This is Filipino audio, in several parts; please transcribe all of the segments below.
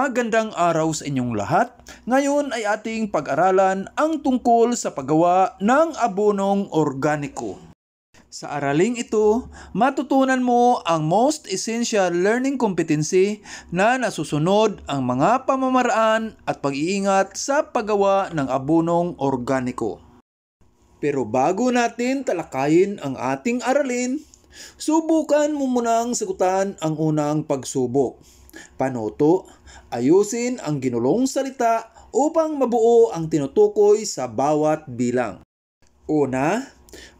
Magandang araw sa inyong lahat. Ngayon ay ating pag-aralan ang tungkol sa paggawa ng abonong organiko. Sa araling ito, matutunan mo ang most essential learning competency na nasusunod ang mga pamamaraan at pag-iingat sa paggawa ng abonong organiko. Pero bago natin talakayin ang ating aralin, subukan mo munang sagutan ang unang pagsubok. Panoto, Ayusin ang ginulong salita upang mabuo ang tinutukoy sa bawat bilang. Una,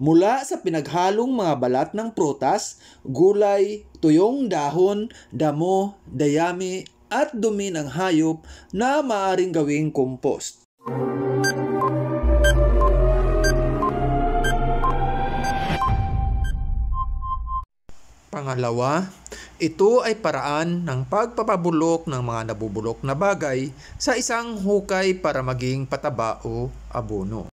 mula sa pinaghalong mga balat ng prutas, gulay, tuyong dahon, damo, dayami at dumi ng hayop na maaring gawing compost. Pangalawa, ito ay paraan ng pagpapabulok ng mga nabubulok na bagay sa isang hukay para maging pataba o abono.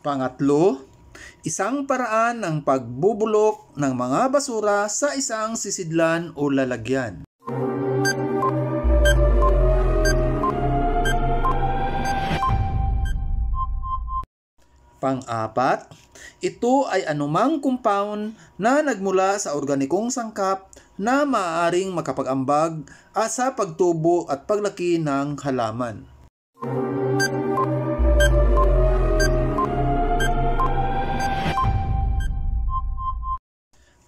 Pangatlo, isang paraan ng pagbubulok ng mga basura sa isang sisidlan o lalagyan. Pang-apat, ito ay anumang compound na nagmula sa organikong sangkap na maaaring makapag-ambag sa pagtubo at paglaki ng halaman.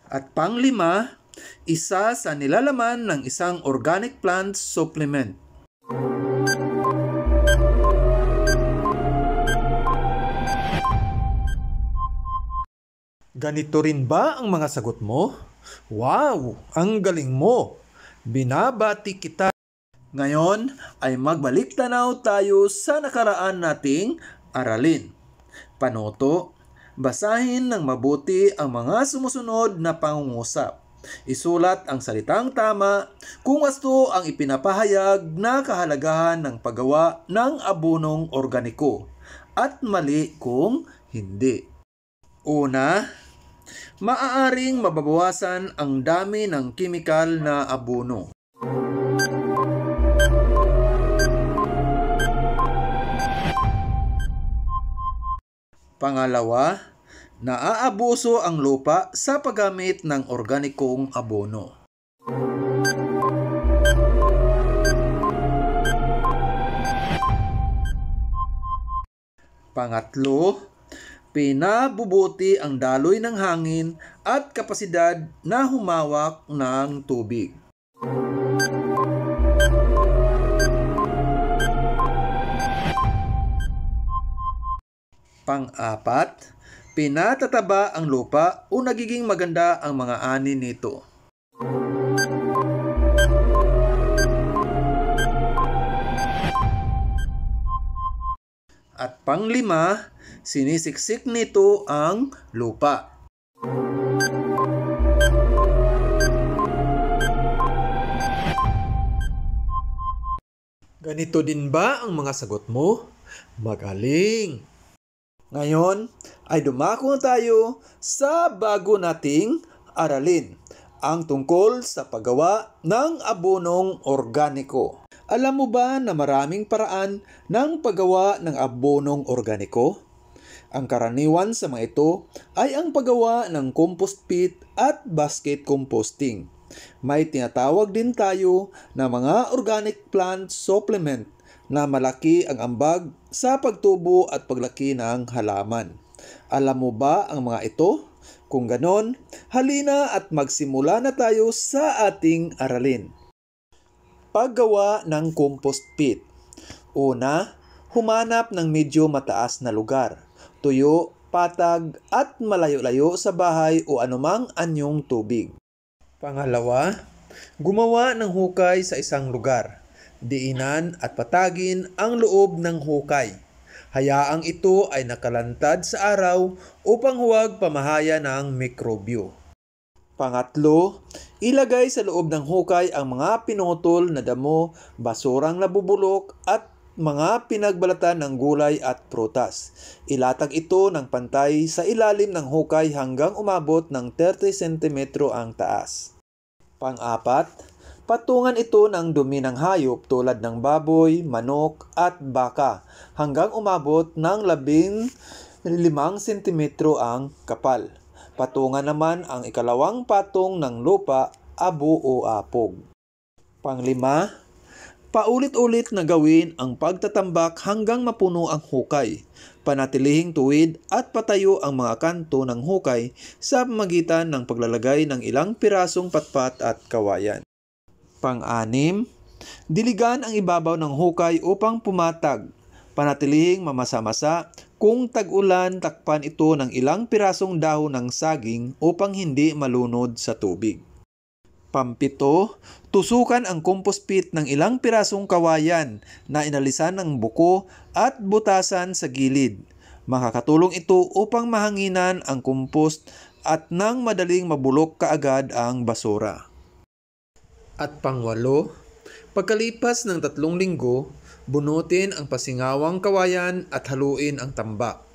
At panglima, isa sa nilalaman ng isang organic plant supplement. Ganito rin ba ang mga sagot mo? Wow! Ang galing mo! Binabati kita! Ngayon ay magbalik tanaw tayo sa nakaraan nating aralin. Panoto, basahin ng mabuti ang mga sumusunod na pangungusap. Isulat ang salitang tama kung wasto ang ipinapahayag na kahalagahan ng paggawa ng abunong organiko at mali kung hindi. Una, maaaring mababawasan ang dami ng kimikal na abono. Pangalawa, naaabuso ang lupa sa paggamit ng organikong abono. Pangatlo, pinabubuti ang daloy ng hangin at kapasidad na humawak ng tubig. Pang-apat, pinatataba ang lupa o nagiging maganda ang mga ani nito. At panglima, sinisiksik nito ang lupa. Ganito din ba ang mga sagot mo? Magaling! Ngayon ay dumako tayo sa bago nating aralin ang tungkol sa paggawa ng abonong organiko. Alam mo ba na maraming paraan ng paggawa ng abonong organiko? Ang karaniwan sa mga ito ay ang paggawa ng compost pit at basket composting. May tinatawag din tayo na mga organic plant supplement na malaki ang ambag sa pagtubo at paglaki ng halaman. Alam mo ba ang mga ito? Kung ganon, halina at magsimula na tayo sa ating aralin. Paggawa ng compost pit. Una, humanap ng medyo mataas na lugar, tuyo, patag at malayo-layo sa bahay o anumang anyong tubig. Pangalawa, gumawa ng hukay sa isang lugar. Diinan at patagin ang loob ng hukay. Hayaang ito ay nakalantad sa araw upang huwag pamahaya ng mikrobyo. Pangatlo, ilagay sa loob ng hukay ang mga pinotol na damo, basurang nabubulok at mga pinagbalatan ng gulay at prutas. Ilatag ito ng pantay sa ilalim ng hukay hanggang umabot ng 30 cm ang taas. Pang-apat, patungan ito ng dumi ng hayop tulad ng baboy, manok at baka hanggang umabot ng 15 cm ang kapal. Patungan naman ang ikalawang patong ng lupa, abo o apog. Panglima, paulit-ulit na gawin ang pagtatambak hanggang mapuno ang hukay, panatilihing tuwid at patayo ang mga kanto ng hukay sa magitan ng paglalagay ng ilang pirasong patpat at kawayan. Pang-anim, diligan ang ibabaw ng hukay upang pumatag, panatilihing mamasa-masa kung tag-ulan, takpan ito ng ilang pirasong dahon ng saging upang hindi malunod sa tubig. Pampito, tusukan ang compost pit ng ilang pirasong kawayan na inalisan ng buko at butasan sa gilid. Makakatulong ito upang mahanginan ang compost at nang madaling mabulok kaagad ang basura. At pangwalo, pagkalipas ng tatlong linggo, Bunutin ang pasingawang kawayan at haluin ang tambak.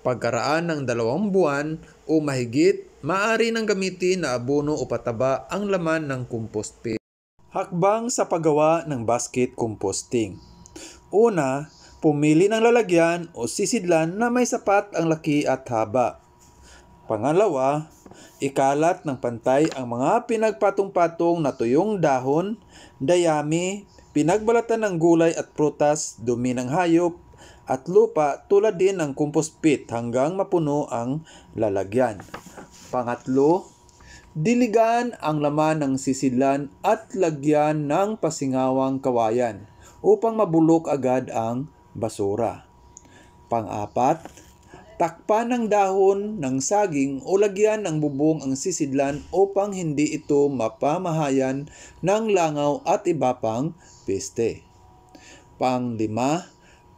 Pagkaraan ng dalawang buwan o mahigit, maaari nang gamitin na abono o pataba ang laman ng compost pit. Hakbang sa paggawa ng basket composting. Una, pumili ng lalagyan o sisidlan na may sapat ang laki at haba. Pangalawa, ikalat ng pantay ang mga pinagpatong-patong na tuyong dahon, dayami, pinagbalatan ng gulay at prutas, dumi ng hayop, at lupa tulad din ng compost pit hanggang mapuno ang lalagyan. Pangatlo, diligan ang laman ng sisidlan at lagyan ng pasingawang kawayan upang mabulok agad ang basura. Pang-apat, Takpan ng dahon ng saging o lagyan ng bubong ang sisidlan upang hindi ito mapamahayan ng langaw at iba pang peste. Panglima,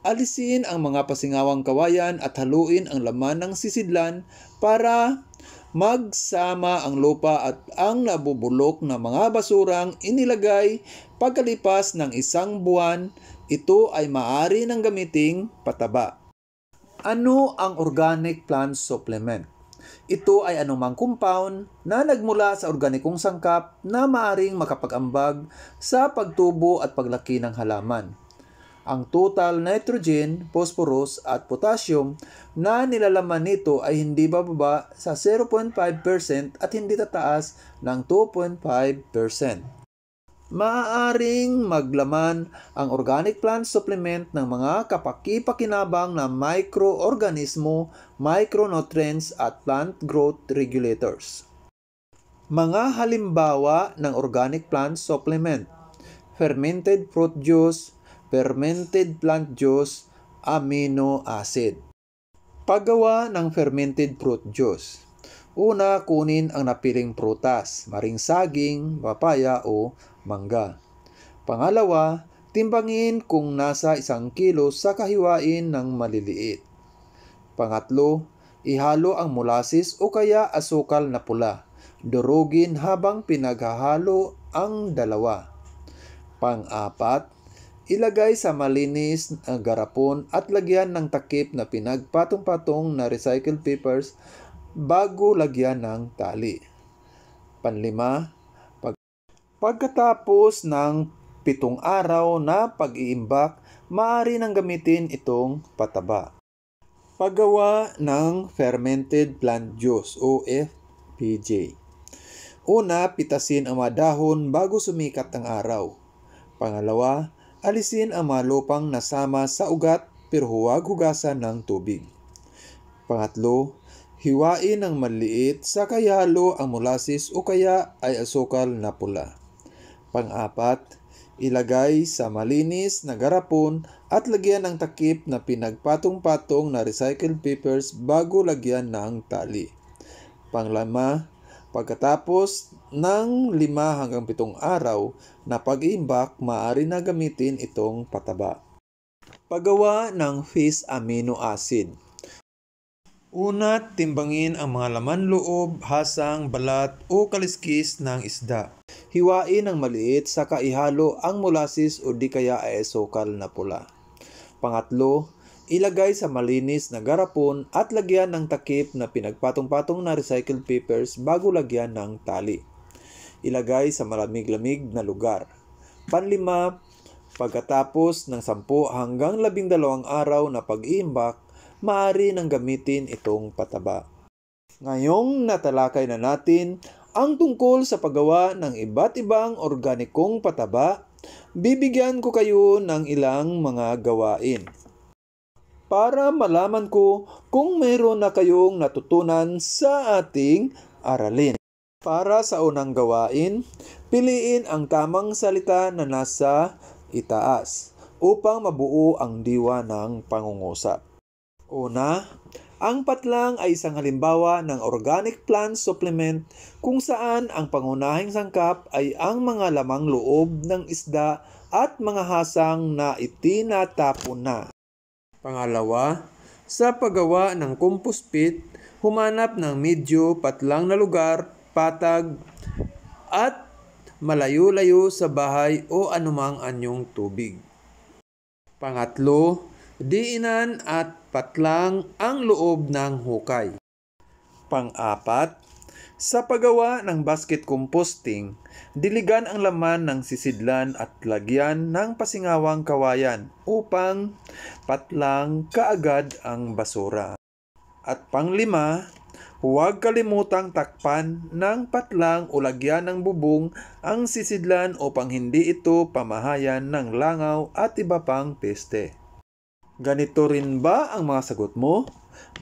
alisin ang mga pasingawang kawayan at haluin ang laman ng sisidlan para magsama ang lupa at ang nabubulok na mga basurang inilagay pagkalipas ng isang buwan, ito ay maari ng gamiting pataba. Ano ang organic plant supplement? Ito ay anumang compound na nagmula sa organikong sangkap na maaring makapag-ambag sa pagtubo at paglaki ng halaman. Ang total nitrogen, phosphorus at potassium na nilalaman nito ay hindi bababa sa 0.5% at hindi tataas ng 2.5% maaaring maglaman ang organic plant supplement ng mga kapakipakinabang na mikroorganismo, micronutrients at plant growth regulators. Mga halimbawa ng organic plant supplement Fermented fruit juice, fermented plant juice, amino acid. Paggawa ng fermented fruit juice Una, kunin ang napiling prutas, maring saging, papaya o mangga. Pangalawa, timbangin kung nasa isang kilo sa kahiwain ng maliliit. Pangatlo, ihalo ang molasses o kaya asukal na pula. Durugin habang pinaghahalo ang dalawa. Pang-apat, ilagay sa malinis na garapon at lagyan ng takip na pinagpatong-patong na recycled papers bago lagyan ng tali. Panlima, pag pagkatapos ng pitong araw na pag-iimbak, maaari nang gamitin itong pataba. Paggawa ng fermented plant juice o FPJ. Una, pitasin ang mga dahon bago sumikat ang araw. Pangalawa, alisin ang mga lupang nasama sa ugat pero huwag hugasan ng tubig. Pangatlo, Hiwain ng maliit sa kayalo ang molasses o kaya ay asukal na pula. Pang-apat, ilagay sa malinis na garapon at lagyan ng takip na pinagpatong-patong na recycled papers bago lagyan ng tali. Panglama, pagkatapos ng 5 hanggang 7 araw na pag iimbak maaari na gamitin itong pataba. Pagawa ng fish amino acid Una, timbangin ang mga laman loob, hasang, balat o kaliskis ng isda. Hiwain ang maliit sa kaihalo ang molasses o di kaya esokal na pula. Pangatlo, ilagay sa malinis na garapon at lagyan ng takip na pinagpatong-patong na recycled papers bago lagyan ng tali. Ilagay sa malamig-lamig na lugar. Panlima, pagkatapos ng 10 hanggang 12 araw na pag-iimbak, maaari nang gamitin itong pataba. Ngayong natalakay na natin ang tungkol sa paggawa ng iba't ibang organikong pataba, bibigyan ko kayo ng ilang mga gawain. Para malaman ko kung mayroon na kayong natutunan sa ating aralin. Para sa unang gawain, piliin ang tamang salita na nasa itaas upang mabuo ang diwa ng pangungusap. Una, ang patlang ay isang halimbawa ng organic plant supplement kung saan ang pangunahing sangkap ay ang mga lamang loob ng isda at mga hasang na itinatapo na. Pangalawa, sa paggawa ng compost pit, humanap ng medyo patlang na lugar, patag, at malayo-layo sa bahay o anumang anyong tubig. Pangatlo, diinan at patlang ang loob ng hukay. Pang-apat, sa paggawa ng basket composting, diligan ang laman ng sisidlan at lagyan ng pasingawang kawayan upang patlang kaagad ang basura. At panglima, huwag kalimutang takpan ng patlang o lagyan ng bubong ang sisidlan upang hindi ito pamahayan ng langaw at iba pang peste. Ganito rin ba ang mga sagot mo?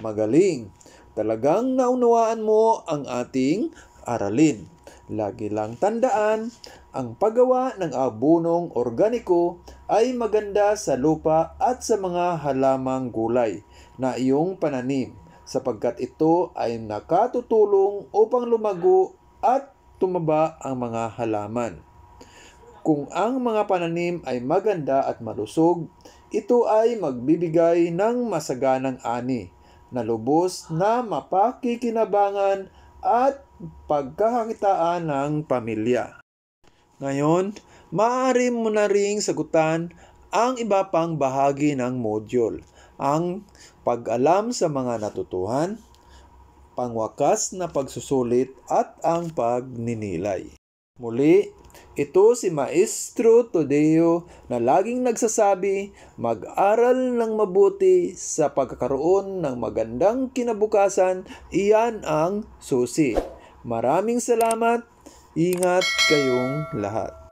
Magaling! Talagang naunawaan mo ang ating aralin. Lagi lang tandaan, ang paggawa ng abunong organiko ay maganda sa lupa at sa mga halamang gulay na iyong pananim sapagkat ito ay nakatutulong upang lumago at tumaba ang mga halaman. Kung ang mga pananim ay maganda at malusog, ito ay magbibigay ng masaganang ani na lubos na mapakikinabangan at pagkakakitaan ng pamilya. Ngayon, maaari mo na ring sagutan ang iba pang bahagi ng module, ang pag-alam sa mga natutuhan, pangwakas na pagsusulit at ang pagninilay. Muli, ito si Maestro Tadeo na laging nagsasabi, mag-aral ng mabuti sa pagkakaroon ng magandang kinabukasan, iyan ang susi. Maraming salamat, ingat kayong lahat.